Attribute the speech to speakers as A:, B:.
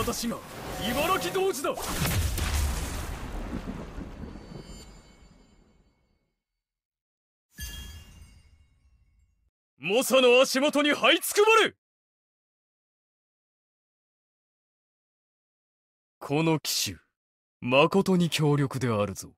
A: 私が茨城同時だ
B: 猛者の足元に這いつくばれこの騎手、誠に強力であるぞ。